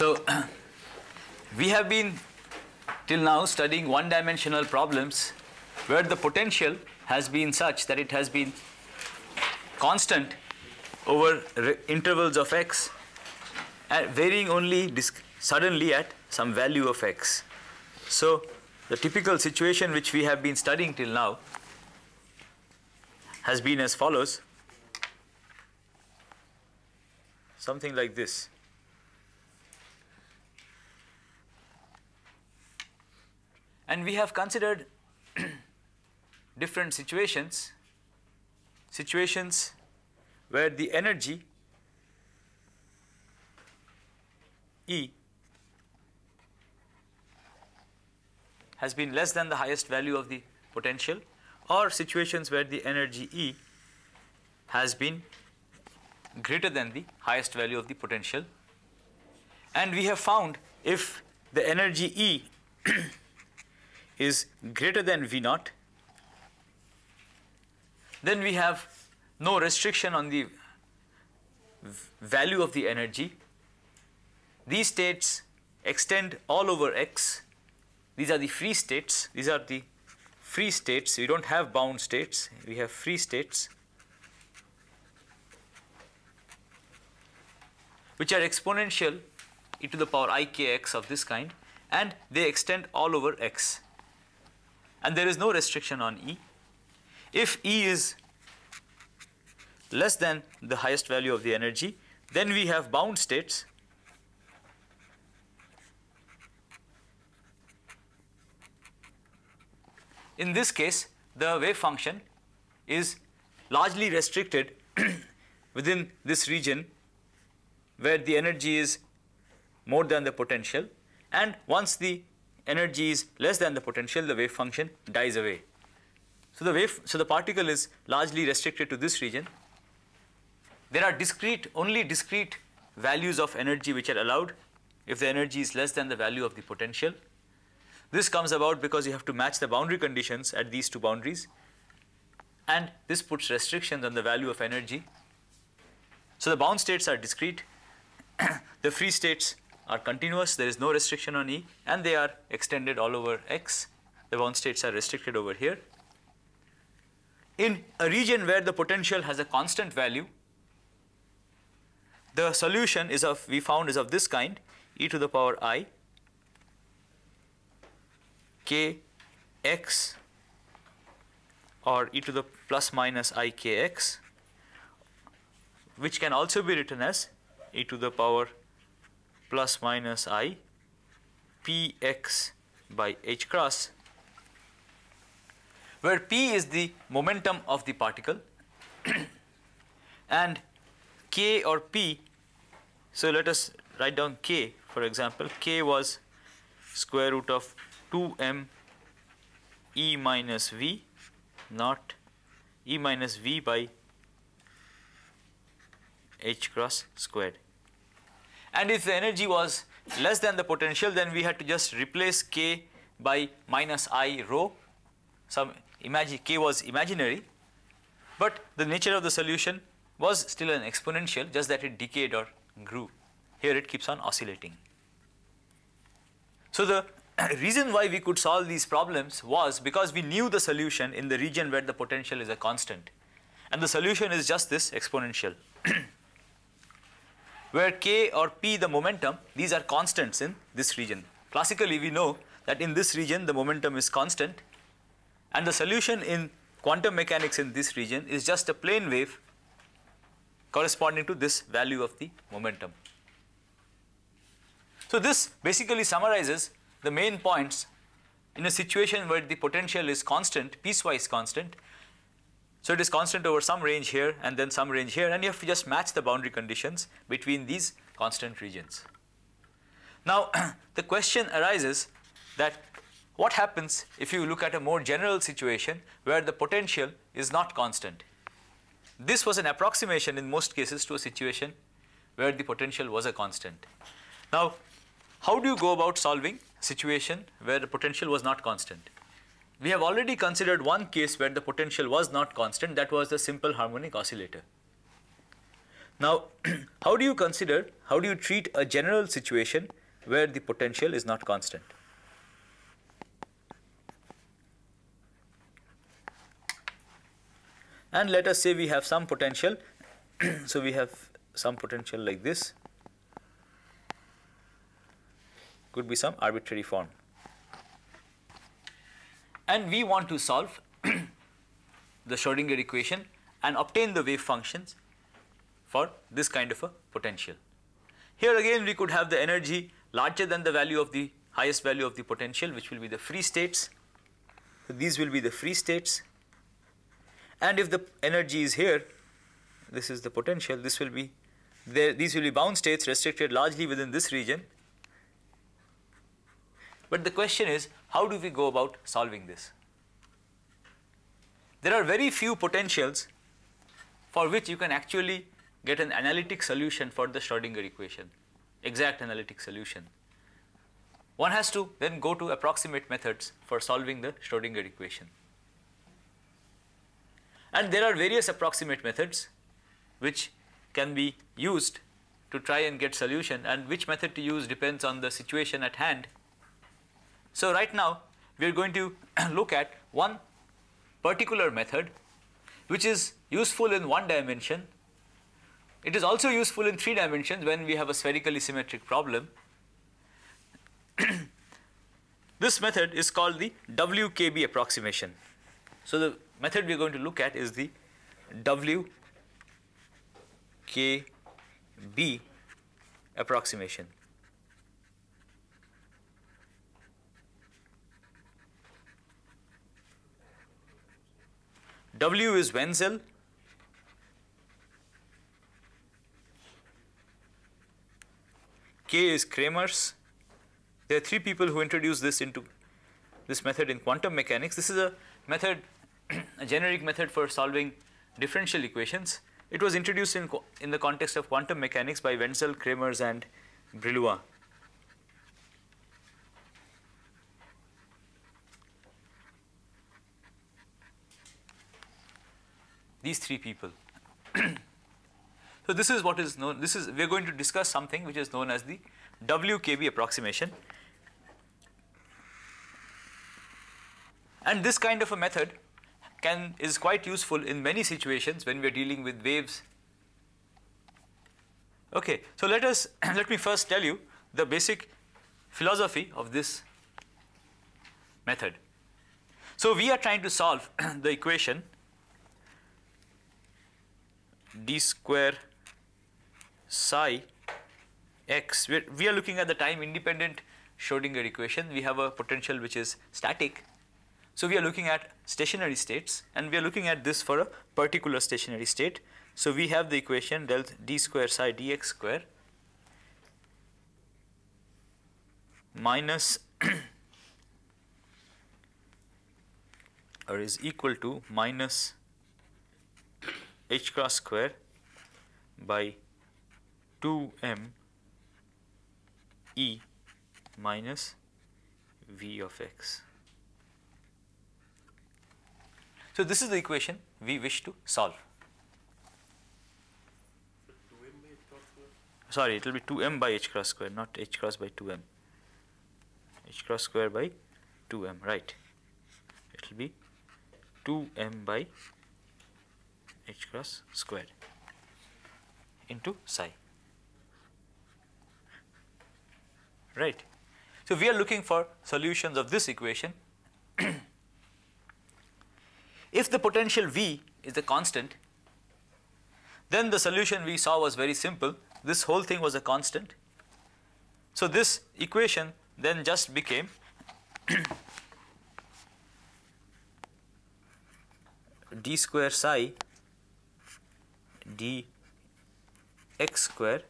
So we have been till now studying one-dimensional problems where the potential has been such that it has been constant over intervals of x varying only suddenly at some value of x. So the typical situation which we have been studying till now has been as follows, something like this. And we have considered different situations, situations where the energy E has been less than the highest value of the potential or situations where the energy E has been greater than the highest value of the potential. And we have found if the energy E is greater than V naught, then we have no restriction on the value of the energy. These states extend all over x. These are the free states. These are the free states. We don't have bound states. We have free states which are exponential e to the power i k x of this kind and they extend all over x and there is no restriction on E. If E is less than the highest value of the energy, then we have bound states in this case the wave function is largely restricted within this region where the energy is more than the potential and once the energy is less than the potential, the wave function dies away. So the wave, so the particle is largely restricted to this region. There are discrete, only discrete values of energy which are allowed if the energy is less than the value of the potential. This comes about because you have to match the boundary conditions at these two boundaries and this puts restrictions on the value of energy. So the bound states are discrete, the free states are continuous, there is no restriction on E and they are extended all over X. The bound states are restricted over here. In a region where the potential has a constant value, the solution is of, we found is of this kind, e to the power i k x or e to the plus minus i k x, which can also be written as e to the power plus minus i px by h cross where p is the momentum of the particle and k or p so let us write down k for example k was square root of 2m e minus v not e minus v by h cross squared and if the energy was less than the potential, then we had to just replace k by minus i rho. Some imagine k was imaginary, but the nature of the solution was still an exponential, just that it decayed or grew. Here it keeps on oscillating. So the reason why we could solve these problems was because we knew the solution in the region where the potential is a constant and the solution is just this exponential. where k or p the momentum, these are constants in this region. Classically, we know that in this region the momentum is constant and the solution in quantum mechanics in this region is just a plane wave corresponding to this value of the momentum. So, this basically summarizes the main points in a situation where the potential is constant, piecewise constant, so it is constant over some range here and then some range here and you have to just match the boundary conditions between these constant regions. Now the question arises that what happens if you look at a more general situation where the potential is not constant? This was an approximation in most cases to a situation where the potential was a constant. Now how do you go about solving situation where the potential was not constant? We have already considered one case where the potential was not constant, that was the simple harmonic oscillator. Now, how do you consider, how do you treat a general situation where the potential is not constant? And let us say we have some potential, so we have some potential like this, could be some arbitrary form and we want to solve the Schrodinger equation and obtain the wave functions for this kind of a potential. Here again we could have the energy larger than the value of the highest value of the potential which will be the free states. So, these will be the free states and if the energy is here this is the potential this will be there, these will be bound states restricted largely within this region but the question is, how do we go about solving this? There are very few potentials for which you can actually get an analytic solution for the Schrodinger equation, exact analytic solution. One has to then go to approximate methods for solving the Schrodinger equation. And there are various approximate methods which can be used to try and get solution and which method to use depends on the situation at hand so right now we are going to look at one particular method which is useful in one dimension. It is also useful in three dimensions when we have a spherically symmetric problem. this method is called the WKB approximation. So the method we are going to look at is the WKB approximation. W is Wenzel. K is Kramers. There are three people who introduced this into this method in quantum mechanics. This is a method, a generic method for solving differential equations. It was introduced in, in the context of quantum mechanics by Wenzel, Kramers and Brillouin. these three people. so this is what is known, this is, we are going to discuss something which is known as the WKB approximation. And this kind of a method can, is quite useful in many situations when we are dealing with waves. Okay, so let us, let me first tell you the basic philosophy of this method. So we are trying to solve the equation d square psi x. We're, we are looking at the time independent Schrodinger equation. We have a potential which is static. So we are looking at stationary states and we are looking at this for a particular stationary state. So we have the equation del d square psi dx square minus or is equal to minus h cross square by 2m e minus v of x. So, this is the equation we wish to solve. Sorry, it will be 2m by h cross square, not h cross by 2m, h cross square by 2m, right. It will be 2m by h cross squared into psi. Right. So we are looking for solutions of this equation. if the potential V is the constant, then the solution we saw was very simple. This whole thing was a constant. So this equation then just became d square psi dx square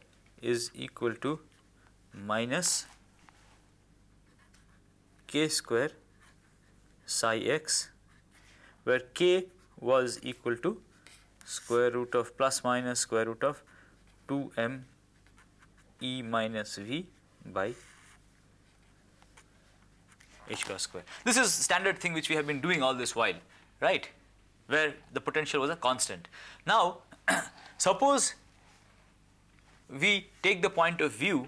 is equal to minus k square psi x where k was equal to square root of plus minus square root of 2m e minus v by h cross square. This is standard thing which we have been doing all this while, right, where the potential was a constant. Now, Suppose we take the point of view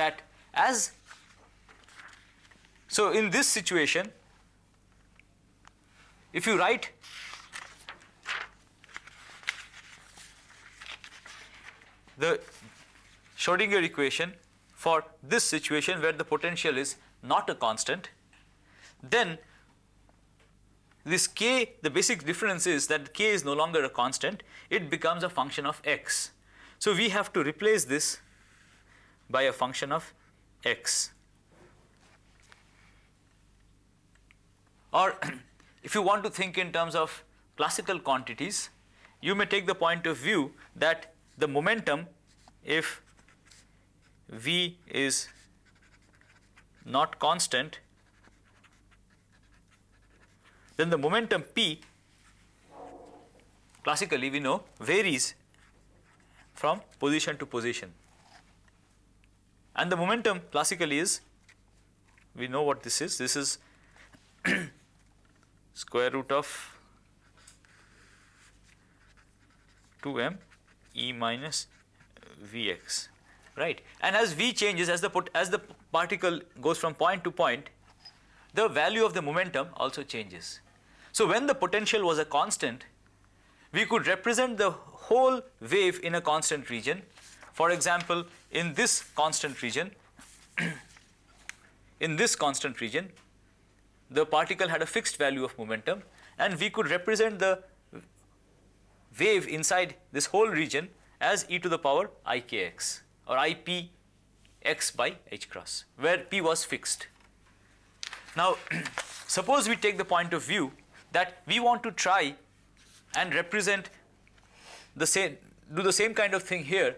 that as so in this situation if you write the Schrodinger equation for this situation where the potential is not a constant then this k, the basic difference is that k is no longer a constant, it becomes a function of x. So we have to replace this by a function of x. Or if you want to think in terms of classical quantities, you may take the point of view that the momentum if v is not constant then the momentum p classically we know varies from position to position. And the momentum classically is, we know what this is, this is square root of 2m e minus vx, right. And as v changes, as the, put, as the particle goes from point to point, the value of the momentum also changes. So when the potential was a constant, we could represent the whole wave in a constant region. For example, in this constant region, in this constant region, the particle had a fixed value of momentum and we could represent the wave inside this whole region as e to the power ikx or ipx by h cross where p was fixed. Now suppose we take the point of view that we want to try and represent the same, do the same kind of thing here.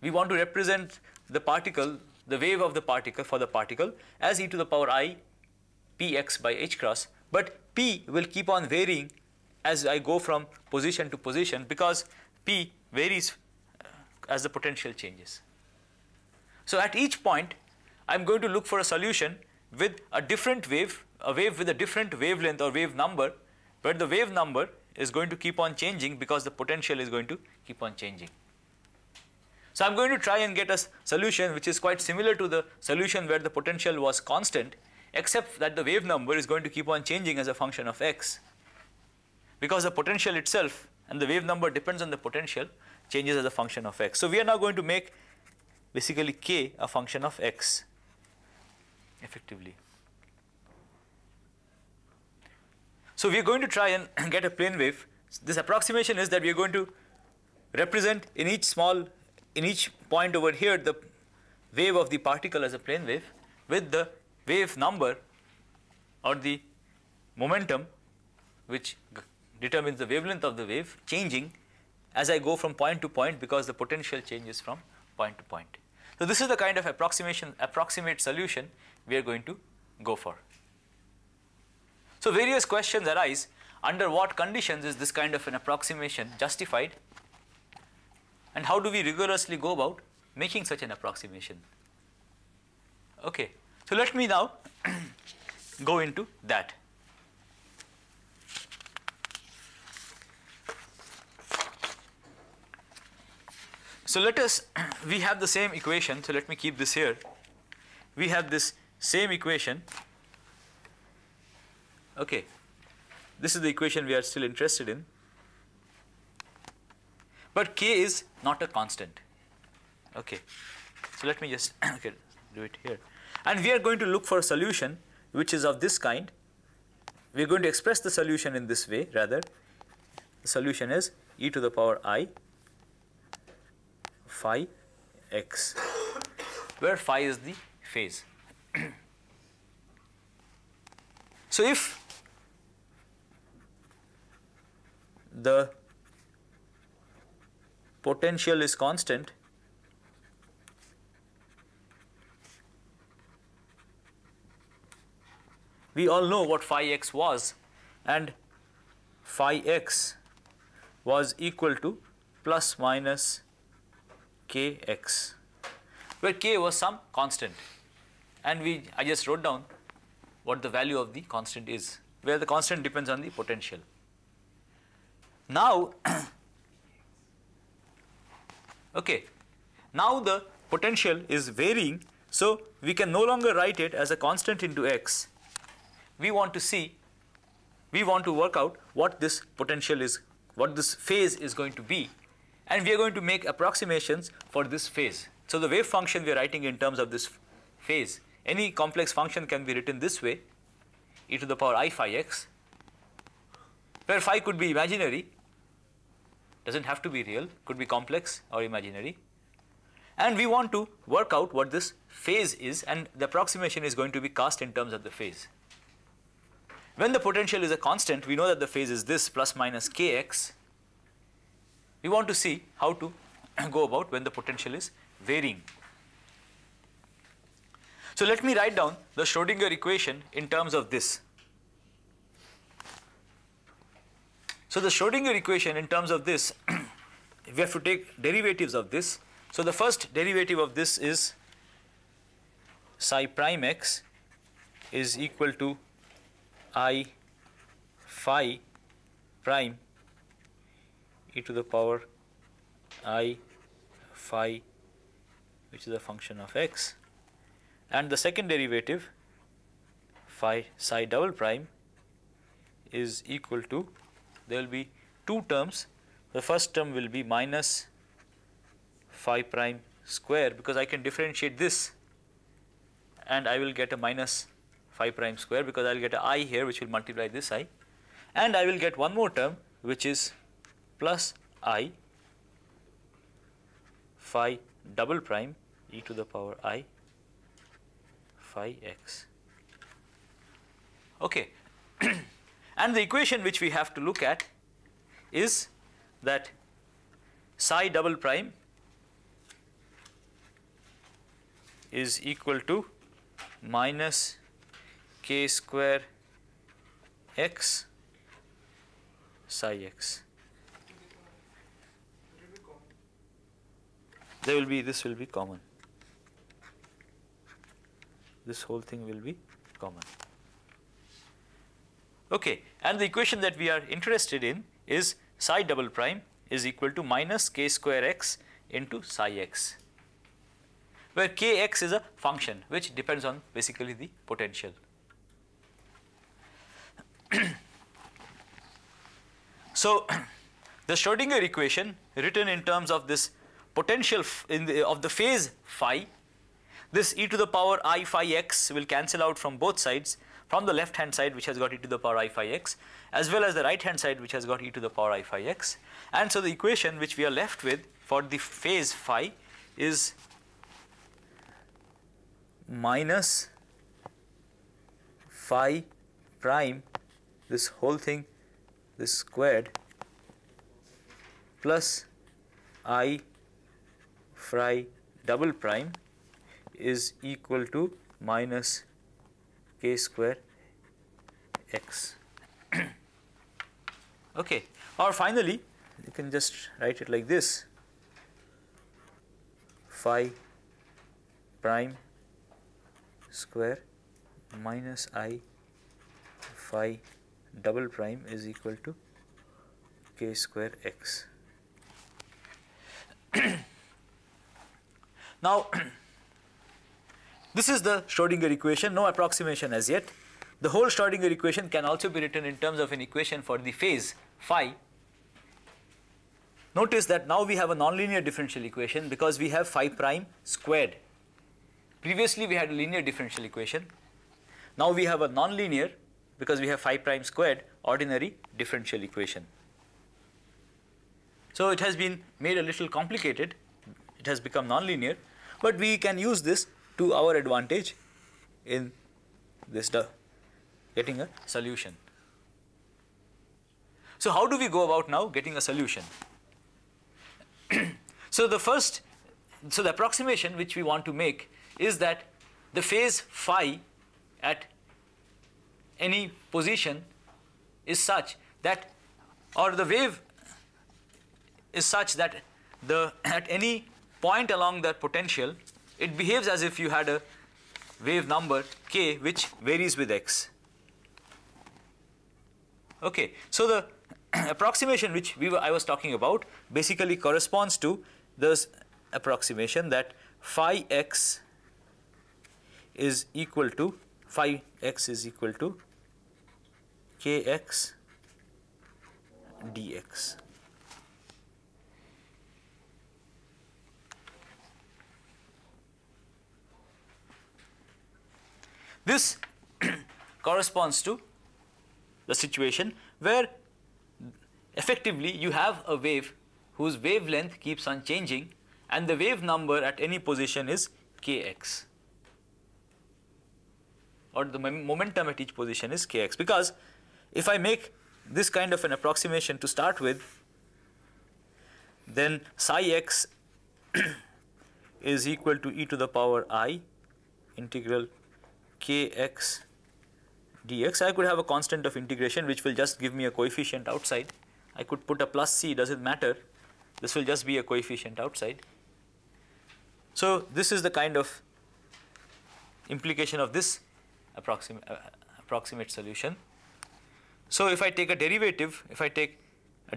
We want to represent the particle, the wave of the particle for the particle as e to the power i px by h cross, but p will keep on varying as I go from position to position because p varies uh, as the potential changes. So at each point, I am going to look for a solution with a different wave, a wave with a different wavelength or wave number but the wave number is going to keep on changing because the potential is going to keep on changing. So I'm going to try and get a solution which is quite similar to the solution where the potential was constant except that the wave number is going to keep on changing as a function of x because the potential itself and the wave number depends on the potential changes as a function of x. So we are now going to make basically k a function of x effectively. So we are going to try and get a plane wave. This approximation is that we are going to represent in each small, in each point over here, the wave of the particle as a plane wave with the wave number or the momentum which determines the wavelength of the wave changing as I go from point to point because the potential changes from point to point. So this is the kind of approximation, approximate solution we are going to go for. So various questions arise, under what conditions is this kind of an approximation justified and how do we rigorously go about making such an approximation? Okay, so let me now go into that. So let us, we have the same equation, so let me keep this here. We have this same equation Okay, this is the equation we are still interested in. But k is not a constant. Okay, so let me just okay, do it here. And we are going to look for a solution which is of this kind. We are going to express the solution in this way rather. The solution is e to the power i phi x where phi is the phase. so if the potential is constant we all know what phi x was and phi x was equal to plus minus kx where k was some constant and we I just wrote down what the value of the constant is where the constant depends on the potential. Now, okay, now the potential is varying. So, we can no longer write it as a constant into x. We want to see, we want to work out what this potential is, what this phase is going to be and we are going to make approximations for this phase. So, the wave function we are writing in terms of this phase. Any complex function can be written this way e to the power i phi x where phi could be imaginary doesn't have to be real, could be complex or imaginary. And we want to work out what this phase is and the approximation is going to be cast in terms of the phase. When the potential is a constant, we know that the phase is this plus minus kx. We want to see how to go about when the potential is varying. So let me write down the Schrodinger equation in terms of this. So the Schrodinger equation in terms of this, we have to take derivatives of this. So the first derivative of this is psi prime x is equal to i phi prime e to the power i phi which is a function of x and the second derivative phi psi double prime is equal to there will be two terms. The first term will be minus phi prime square because I can differentiate this and I will get a minus phi prime square because I will get a i here which will multiply this i and I will get one more term which is plus i phi double prime e to the power i phi x. Okay. And the equation which we have to look at is that psi double prime is equal to minus k square x psi x. There will be this will be common. This whole thing will be common. Okay, and the equation that we are interested in is psi double prime is equal to minus k square x into psi x, where kx is a function which depends on basically the potential. so, the Schrodinger equation written in terms of this potential the, of the phase phi, this e to the power i phi x will cancel out from both sides from the left hand side which has got e to the power i phi x as well as the right hand side which has got e to the power i phi x. And so the equation which we are left with for the phase phi is minus phi prime this whole thing this squared plus i phi double prime is equal to minus k square x. okay. Or finally, you can just write it like this phi prime square minus i phi double prime is equal to k square x. now This is the Schrodinger equation, no approximation as yet. The whole Schrodinger equation can also be written in terms of an equation for the phase phi. Notice that now we have a nonlinear differential equation because we have phi prime squared. Previously we had a linear differential equation. Now we have a nonlinear because we have phi prime squared ordinary differential equation. So it has been made a little complicated. It has become nonlinear, but we can use this to our advantage in this getting a solution. So how do we go about now getting a solution? so the first, so the approximation which we want to make is that the phase phi at any position is such that or the wave is such that the at any point along the potential it behaves as if you had a wave number k which varies with x. Okay, so the approximation which we were, I was talking about basically corresponds to this approximation that phi x is equal to phi x is equal to kx dx. This corresponds to the situation where effectively you have a wave whose wavelength keeps on changing and the wave number at any position is kx or the momentum at each position is kx because if I make this kind of an approximation to start with then psi x is equal to e to the power i integral kx dx. I could have a constant of integration which will just give me a coefficient outside. I could put a plus c does it matter this will just be a coefficient outside. So, this is the kind of implication of this approximate, uh, approximate solution. So, if I take a derivative if I take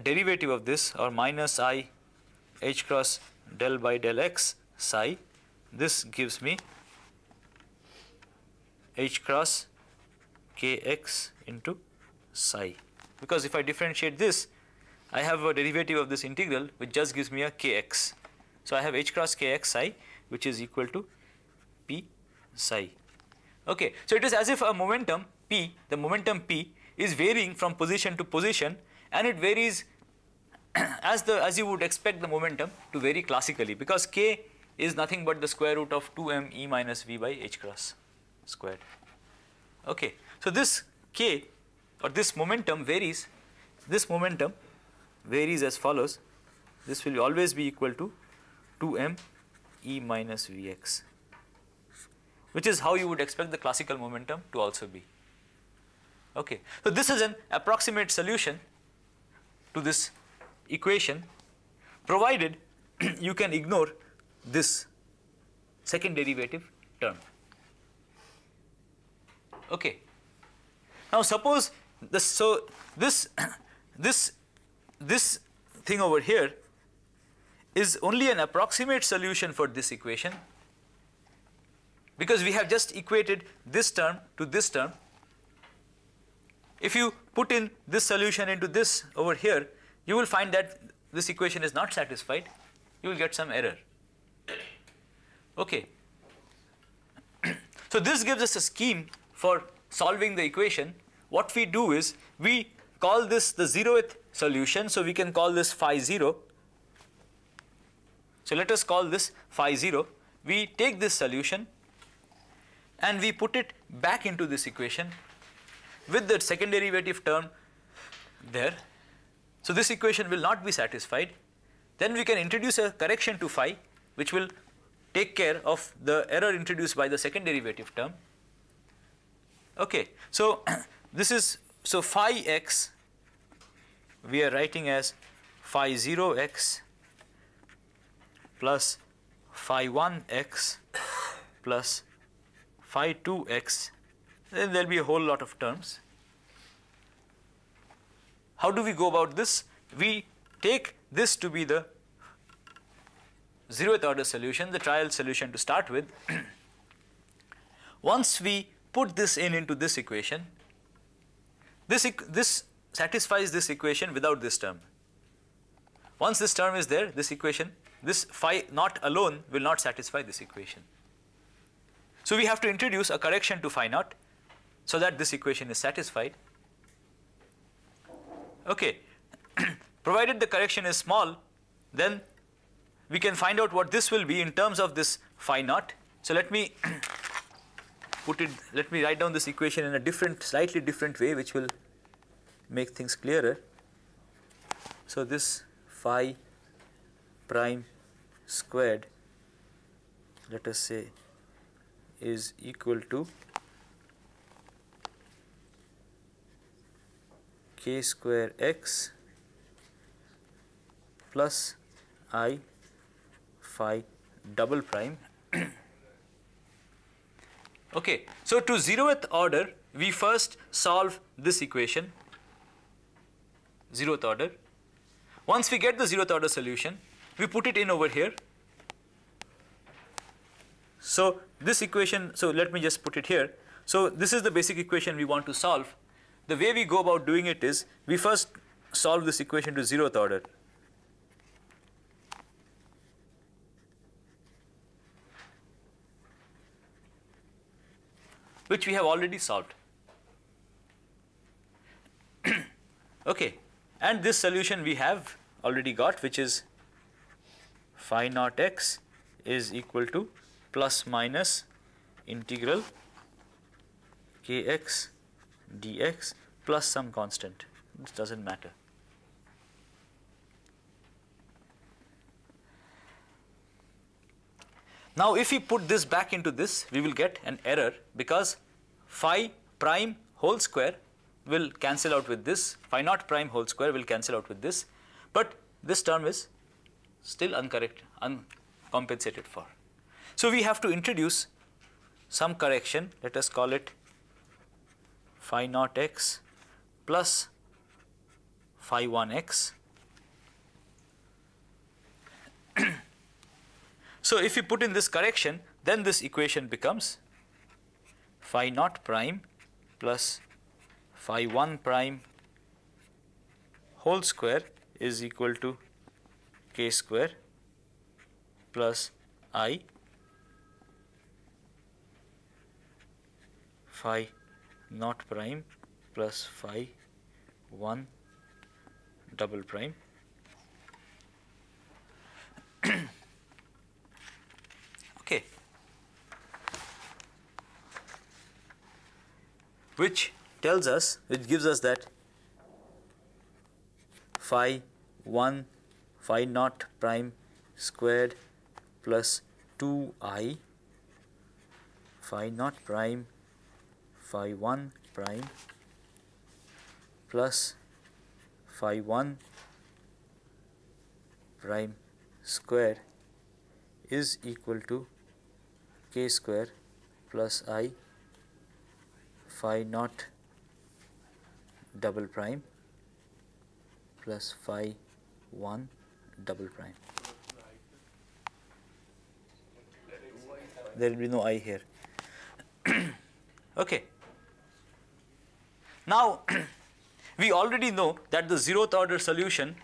a derivative of this or minus i h cross del by del x psi this gives me h cross kx into psi because if I differentiate this I have a derivative of this integral which just gives me a kx. So, I have h cross kx psi which is equal to p psi. Okay. So, it is as if a momentum p the momentum p is varying from position to position and it varies as the as you would expect the momentum to vary classically because k is nothing but the square root of 2m e minus v by h cross squared. Okay. So, this k or this momentum varies, this momentum varies as follows, this will always be equal to 2m e minus vx, which is how you would expect the classical momentum to also be. Okay. So, this is an approximate solution to this equation provided you can ignore this second derivative term. Okay. Now suppose this, so this, this, this thing over here is only an approximate solution for this equation because we have just equated this term to this term. If you put in this solution into this over here, you will find that this equation is not satisfied, you will get some error. Okay. so this gives us a scheme for solving the equation, what we do is we call this the zeroth solution. So we can call this phi 0. So let us call this phi 0. We take this solution and we put it back into this equation with the second derivative term there. So this equation will not be satisfied. Then we can introduce a correction to phi which will take care of the error introduced by the second derivative term. Okay, so this is so phi x we are writing as phi 0 x plus phi 1 x plus phi 2 x then there will be a whole lot of terms. How do we go about this? We take this to be the zeroth order solution, the trial solution to start with. Once we put this in into this equation, this, this satisfies this equation without this term. Once this term is there, this equation, this phi not alone will not satisfy this equation. So we have to introduce a correction to phi naught so that this equation is satisfied. Okay, provided the correction is small, then we can find out what this will be in terms of this phi naught. So let me put it, let me write down this equation in a different, slightly different way which will make things clearer. So, this phi prime squared let us say is equal to k square x plus i phi double prime Okay, so to zeroth order, we first solve this equation, zeroth order. Once we get the zeroth order solution, we put it in over here. So this equation, so let me just put it here. So this is the basic equation we want to solve. The way we go about doing it is, we first solve this equation to zeroth order. which we have already solved. okay, and this solution we have already got which is phi naught x is equal to plus minus integral kx dx plus some constant, this does not matter. Now if we put this back into this, we will get an error because phi prime whole square will cancel out with this, phi naught prime whole square will cancel out with this, but this term is still uncorrect, uncompensated for. So we have to introduce some correction, let us call it phi naught x plus phi 1 x So, if you put in this correction then this equation becomes phi naught prime plus phi 1 prime whole square is equal to k square plus i phi naught prime plus phi 1 double prime which tells us, which gives us that phi 1 phi naught prime squared plus 2i phi naught prime phi 1 prime plus phi 1 prime square is equal to k square plus i phi naught double prime plus phi 1 double prime. There will be no i here. okay. Now, we already know that the 0th order solution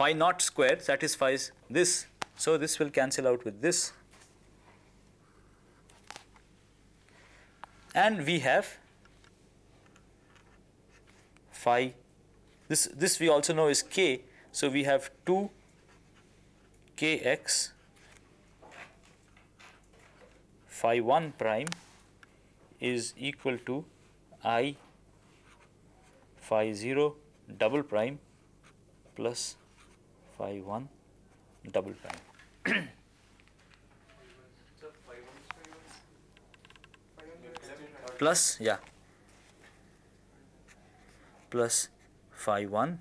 phi naught square satisfies this. So, this will cancel out with this. And we have phi. This, this we also know is k. So we have 2 kx phi 1 prime is equal to i phi 0 double prime plus phi 1 double prime. plus yeah plus phi 1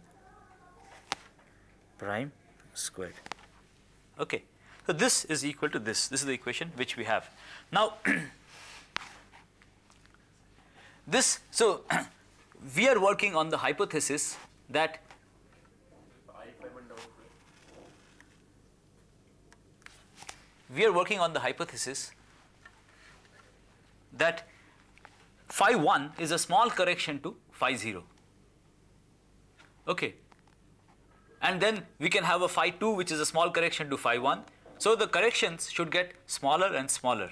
prime squared. Okay. So, this is equal to this. This is the equation which we have. Now, this, so we are working on the hypothesis that we are working on the hypothesis that phi 1 is a small correction to phi 0. Okay. And then we can have a phi 2 which is a small correction to phi 1. So the corrections should get smaller and smaller.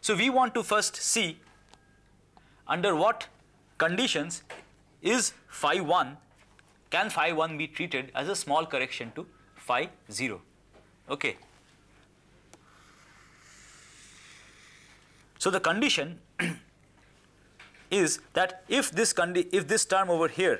So we want to first see under what conditions is phi 1, can phi 1 be treated as a small correction to phi 0. Okay. So the condition is that if this if this term over here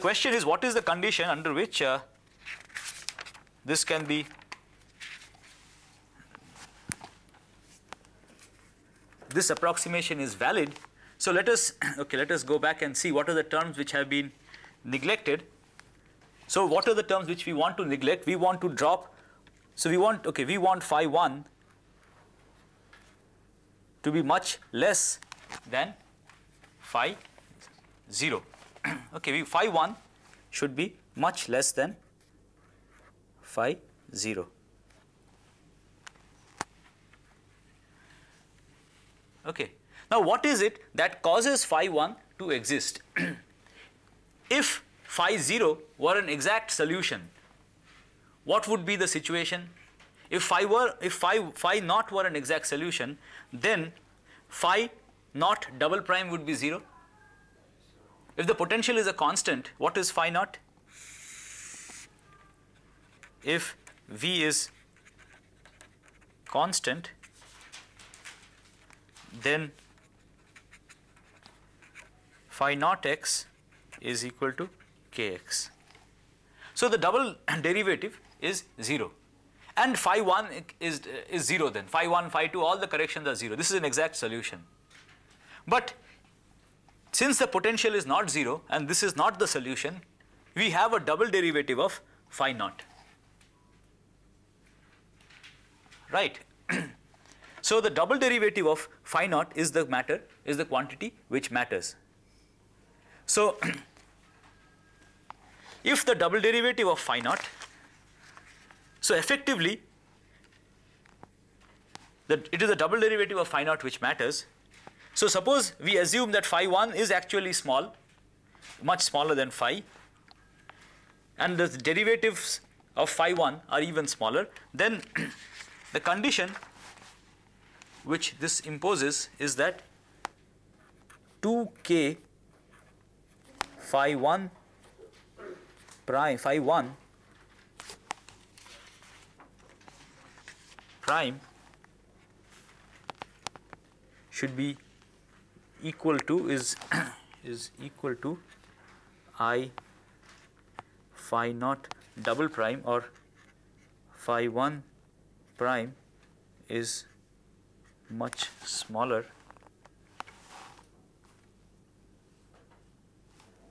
question is what is the condition under which uh, this can be this approximation is valid. So let us okay let us go back and see what are the terms which have been neglected. So what are the terms which we want to neglect? We want to drop so we want okay we want phi 1 to be much less than phi 0. okay, phi 1 should be much less than phi 0. Okay. Now, what is it that causes phi 1 to exist? if phi 0 were an exact solution, what would be the situation? If phi were, if phi, phi naught were an exact solution, then phi naught double prime would be 0 if the potential is a constant, what is phi naught? If V is constant, then phi naught x is equal to kx. So, the double derivative is 0 and phi 1 is, is 0 then phi 1, phi 2 all the corrections are 0 this is an exact solution. But since the potential is not 0 and this is not the solution, we have a double derivative of phi naught. Right. so the double derivative of phi naught is the matter, is the quantity which matters. So if the double derivative of phi naught, so effectively the, it is the double derivative of phi naught which matters so suppose we assume that phi 1 is actually small, much smaller than phi, and the derivatives of phi 1 are even smaller, then the condition which this imposes is that 2k phi 1 prime phi 1 prime should be equal to is is equal to i phi naught double prime or phi 1 prime is much smaller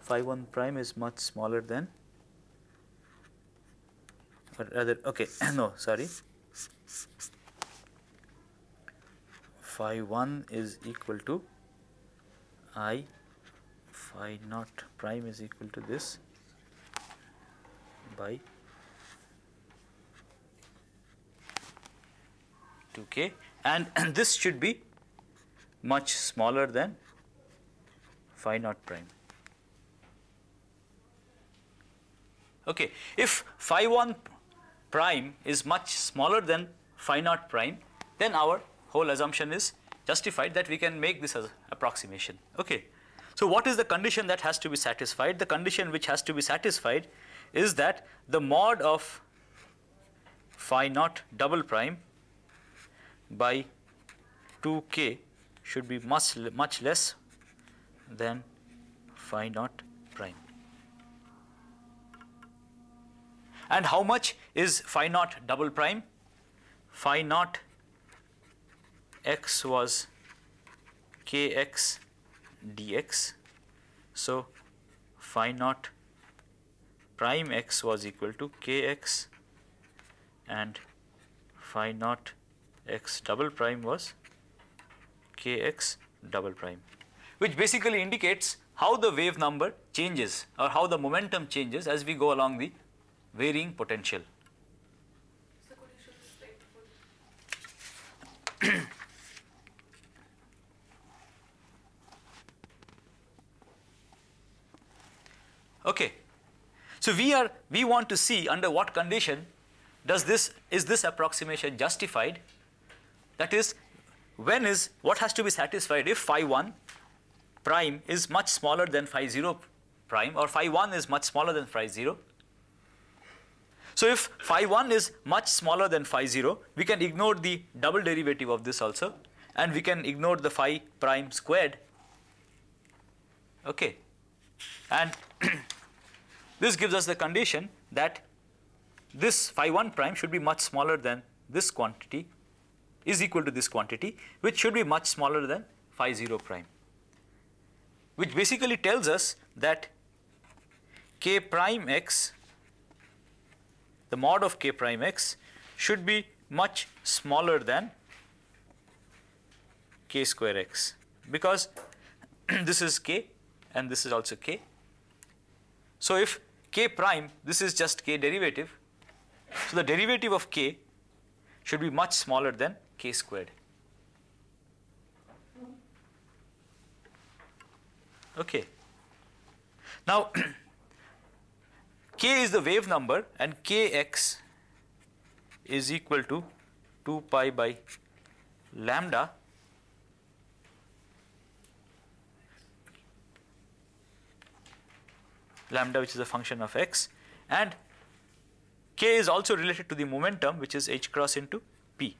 phi 1 prime is much smaller than or rather okay no sorry phi 1 is equal to i phi naught prime is equal to this by 2k and, and this should be much smaller than phi naught prime. Okay, if phi 1 prime is much smaller than phi naught prime, then our whole assumption is justified that we can make this approximation. Okay. So what is the condition that has to be satisfied? The condition which has to be satisfied is that the mod of phi naught double prime by 2k should be much, much less than phi naught prime. And how much is phi naught double prime? Phi naught x was kx dx so phi naught prime x was equal to kx and phi naught x double prime was kx double prime which basically indicates how the wave number changes or how the momentum changes as we go along the varying potential. So Okay. So we are we want to see under what condition does this is this approximation justified? That is, when is what has to be satisfied if phi 1 prime is much smaller than phi 0 prime or phi 1 is much smaller than phi 0. So if phi 1 is much smaller than phi 0, we can ignore the double derivative of this also and we can ignore the phi prime squared. Okay. And This gives us the condition that this phi 1 prime should be much smaller than this quantity is equal to this quantity which should be much smaller than phi 0 prime which basically tells us that k prime x the mod of k prime x should be much smaller than k square x because this is k and this is also k. So, if k prime, this is just k derivative. So the derivative of k should be much smaller than k squared. Okay. Now, k is the wave number and kx is equal to 2 pi by lambda lambda which is a function of x and k is also related to the momentum which is h cross into p.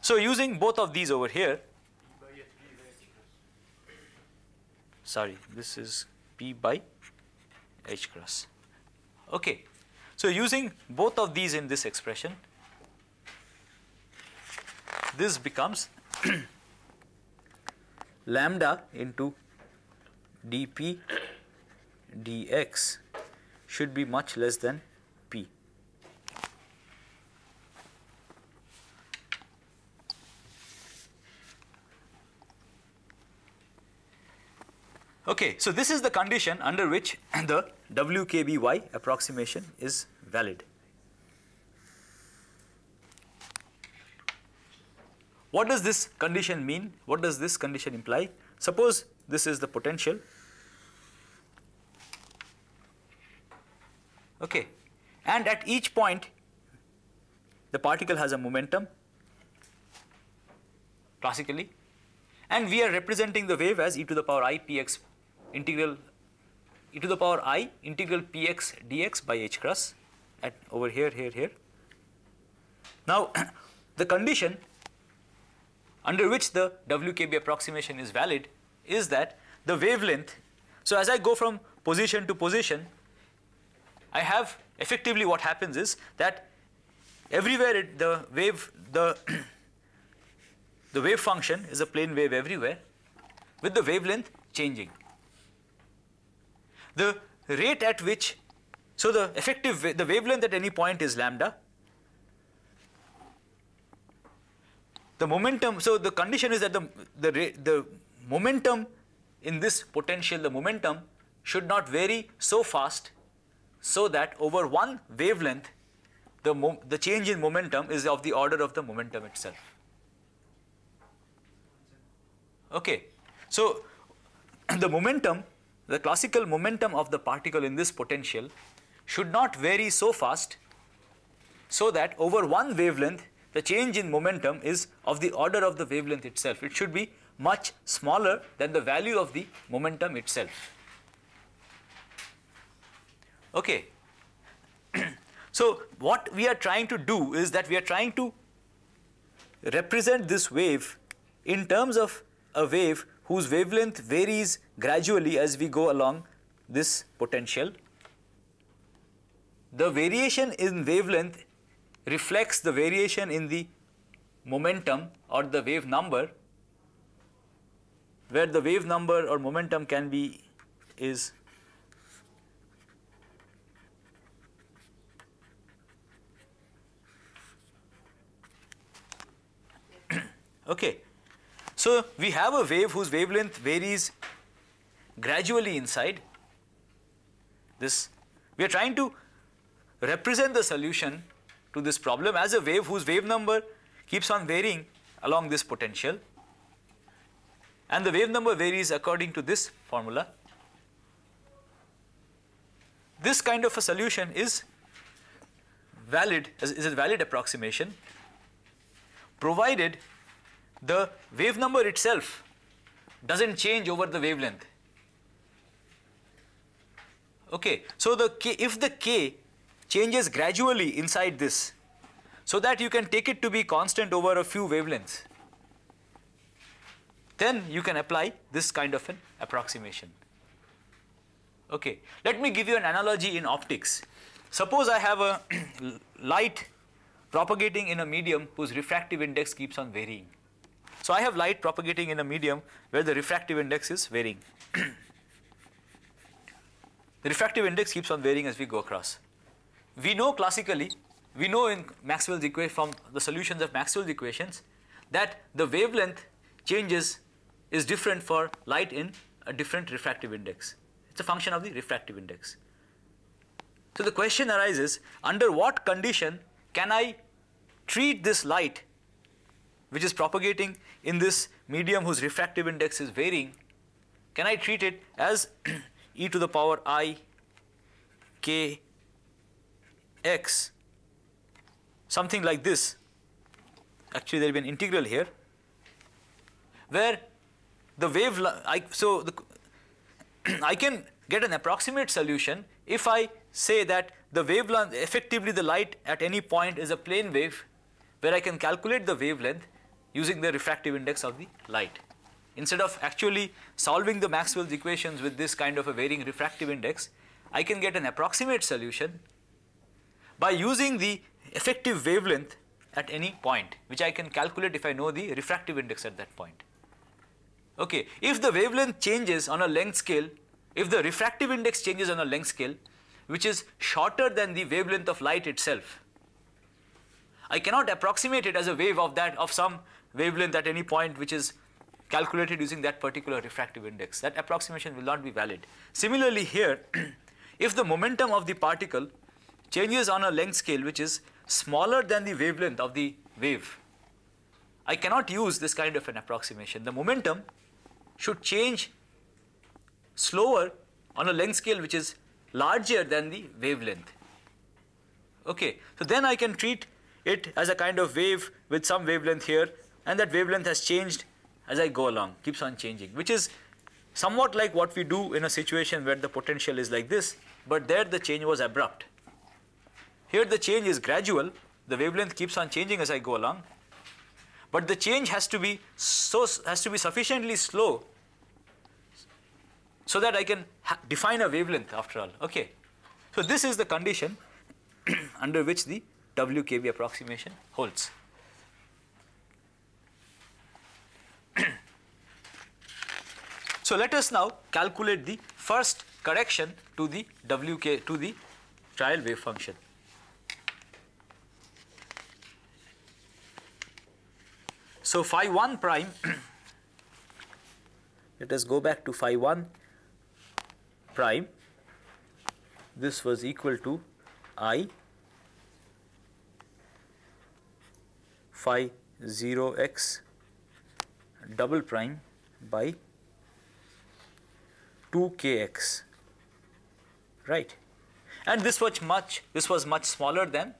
So, using both of these over here, sorry this is p by h cross. Okay. So, using both of these in this expression, this becomes lambda into dp dx should be much less than p. Okay, so this is the condition under which the WKBY approximation is valid. What does this condition mean? What does this condition imply? Suppose this is the potential okay and at each point the particle has a momentum classically and we are representing the wave as e to the power i px integral e to the power i integral px dx by h cross at over here here here now the condition under which the wkb approximation is valid is that the wavelength, so as I go from position to position, I have effectively what happens is that everywhere it, the wave, the, the wave function is a plane wave everywhere with the wavelength changing. The rate at which, so the effective, the wavelength at any point is lambda, the momentum so the condition is that the the the momentum in this potential, the momentum should not vary so fast so that over one wavelength, the, the change in momentum is of the order of the momentum itself. Okay. So, the momentum, the classical momentum of the particle in this potential should not vary so fast so that over one wavelength the change in momentum is of the order of the wavelength itself. It should be much smaller than the value of the momentum itself. Okay. so what we are trying to do is that we are trying to represent this wave in terms of a wave whose wavelength varies gradually as we go along this potential. The variation in wavelength reflects the variation in the momentum or the wave number where the wave number or momentum can be is okay. So, we have a wave whose wavelength varies gradually inside this. We are trying to represent the solution to this problem as a wave whose wave number keeps on varying along this potential and the wave number varies according to this formula. This kind of a solution is valid, is, a valid approximation provided the wave number itself does not change over the wavelength. Okay. So, the k, if the k changes gradually inside this, so that you can take it to be constant over a few wavelengths, then you can apply this kind of an approximation. Okay. Let me give you an analogy in optics. Suppose I have a light propagating in a medium whose refractive index keeps on varying. So I have light propagating in a medium where the refractive index is varying. the refractive index keeps on varying as we go across. We know classically, we know in Maxwell's equation from the solutions of Maxwell's equations that the wavelength changes is different for light in a different refractive index. It's a function of the refractive index. So the question arises, under what condition can I treat this light which is propagating in this medium whose refractive index is varying, can I treat it as e to the power i k x something like this actually there will be an integral here where the wave, I, so the, I can get an approximate solution if I say that the wavelength, effectively the light at any point is a plane wave where I can calculate the wavelength using the refractive index of the light. Instead of actually solving the Maxwell's equations with this kind of a varying refractive index, I can get an approximate solution by using the effective wavelength at any point, which I can calculate if I know the refractive index at that point. Okay, if the wavelength changes on a length scale, if the refractive index changes on a length scale, which is shorter than the wavelength of light itself, I cannot approximate it as a wave of that of some wavelength at any point which is calculated using that particular refractive index. That approximation will not be valid. Similarly here, if the momentum of the particle changes on a length scale which is smaller than the wavelength of the wave, I cannot use this kind of an approximation. The momentum should change slower on a length scale which is larger than the wavelength. Okay, so then I can treat it as a kind of wave with some wavelength here and that wavelength has changed as I go along, keeps on changing, which is somewhat like what we do in a situation where the potential is like this, but there the change was abrupt. Here the change is gradual, the wavelength keeps on changing as I go along but the change has to be so has to be sufficiently slow so that I can define a wavelength after all. Okay. So this is the condition under which the WKB approximation holds. so let us now calculate the first correction to the WK to the trial wave function. So, phi 1 prime let us go back to phi 1 prime this was equal to i phi 0 x double prime by 2 kx right and this was much this was much smaller than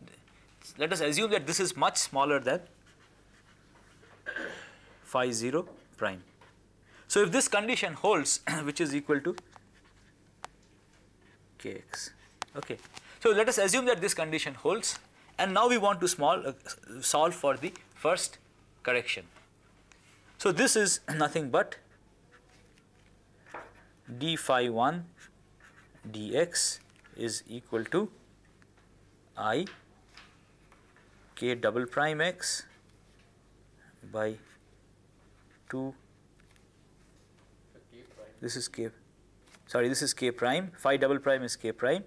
let us assume that this is much smaller than phi 0 prime. So, if this condition holds which is equal to kx. Okay. So, let us assume that this condition holds and now we want to small uh, solve for the first correction. So, this is nothing but d phi 1 dx is equal to i k double prime x by to this is k sorry this is k prime phi double prime is k prime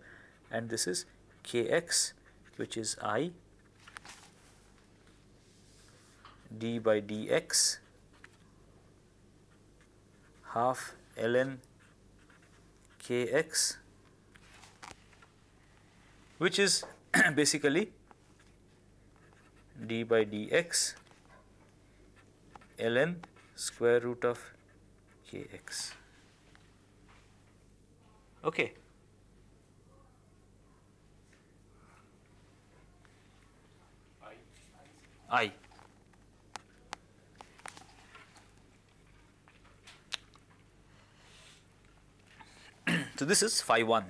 and this is kx which is i d by dx half ln kx which is basically d by dx ln square root of kx. Okay. I. so this is phi 1.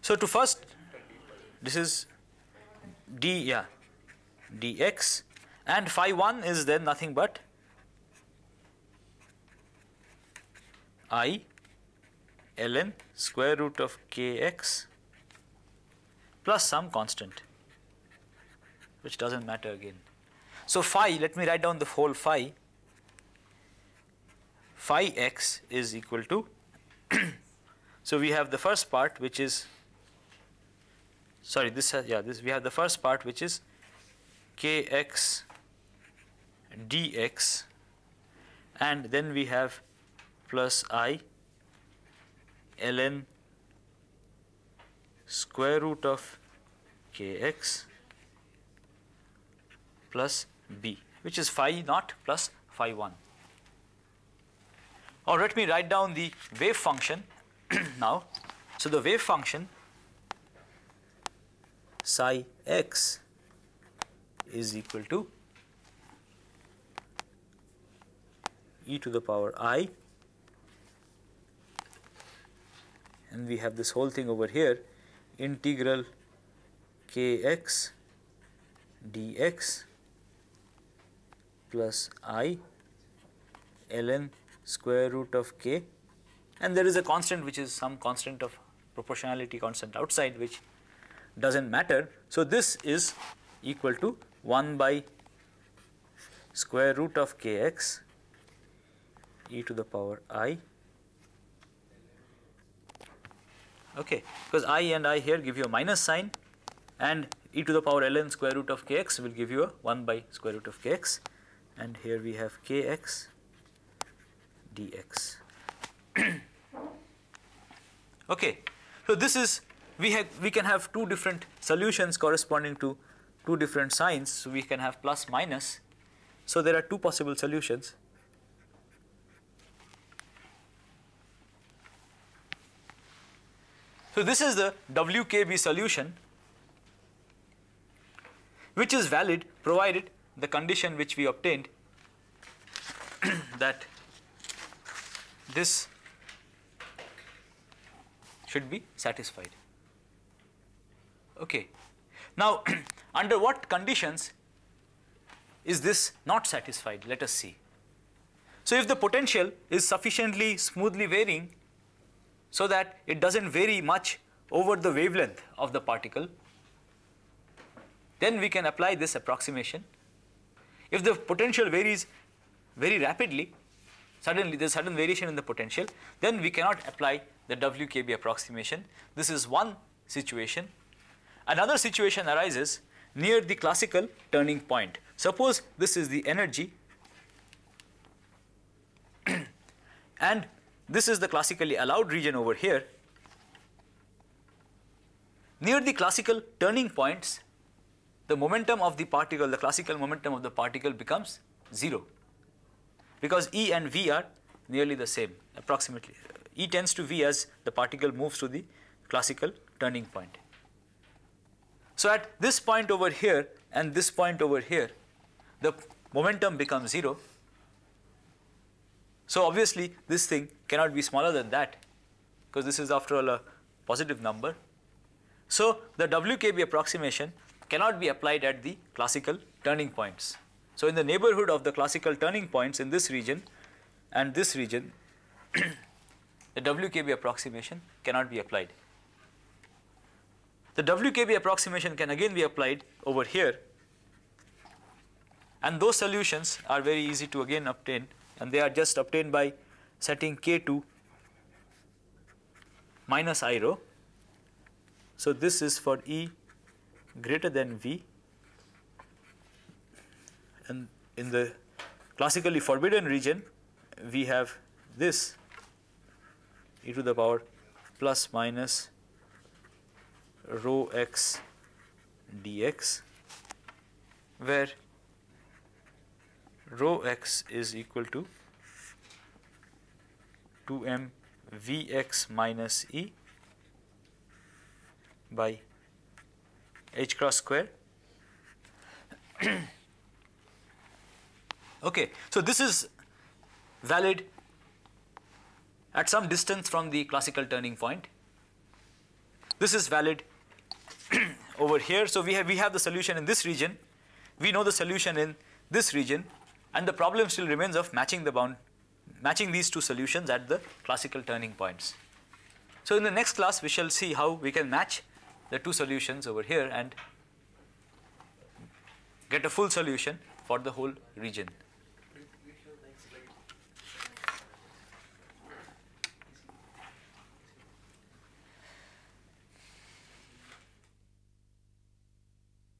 So to first, this is d, yeah, dx and phi 1 is then nothing but i ln square root of kx plus some constant which does not matter again. So, phi let me write down the whole phi phi x is equal to so we have the first part which is sorry this has, yeah this we have the first part which is kx dx and then we have plus i ln square root of kx plus b which is phi naught plus phi 1. Or let me write down the wave function now. So the wave function psi x is equal to e to the power i and we have this whole thing over here integral kx dx plus i ln square root of k and there is a constant which is some constant of proportionality constant outside which doesn't matter so this is equal to 1 by square root of kx e to the power i okay because i and i here give you a minus sign and e to the power ln square root of kx will give you a 1 by square root of kx and here we have kx dx. okay, so this is we have we can have two different solutions corresponding to two different signs. So we can have plus minus. So there are two possible solutions. So, this is the WKB solution which is valid provided the condition which we obtained that this should be satisfied. Okay. Now, under what conditions is this not satisfied? Let us see. So, if the potential is sufficiently smoothly varying so that it doesn't vary much over the wavelength of the particle, then we can apply this approximation. If the potential varies very rapidly, suddenly there is sudden variation in the potential, then we cannot apply the WKB approximation. This is one situation. Another situation arises near the classical turning point. Suppose this is the energy and this is the classically allowed region over here. Near the classical turning points, the momentum of the particle, the classical momentum of the particle becomes 0 because E and V are nearly the same approximately. E tends to V as the particle moves to the classical turning point. So at this point over here and this point over here, the momentum becomes 0 so obviously this thing cannot be smaller than that because this is after all a positive number. So the WKB approximation cannot be applied at the classical turning points. So in the neighborhood of the classical turning points in this region and this region, the WKB approximation cannot be applied. The WKB approximation can again be applied over here and those solutions are very easy to again obtain and they are just obtained by setting K2 minus I rho. So, this is for E greater than V and in the classically forbidden region we have this e to the power plus minus rho x dx where rho x is equal to 2m Vx minus E by h cross square. okay, so this is valid at some distance from the classical turning point. This is valid over here. So we have we have the solution in this region. We know the solution in this region and the problem still remains of matching the bound, matching these two solutions at the classical turning points. So in the next class, we shall see how we can match the two solutions over here and get a full solution for the whole region.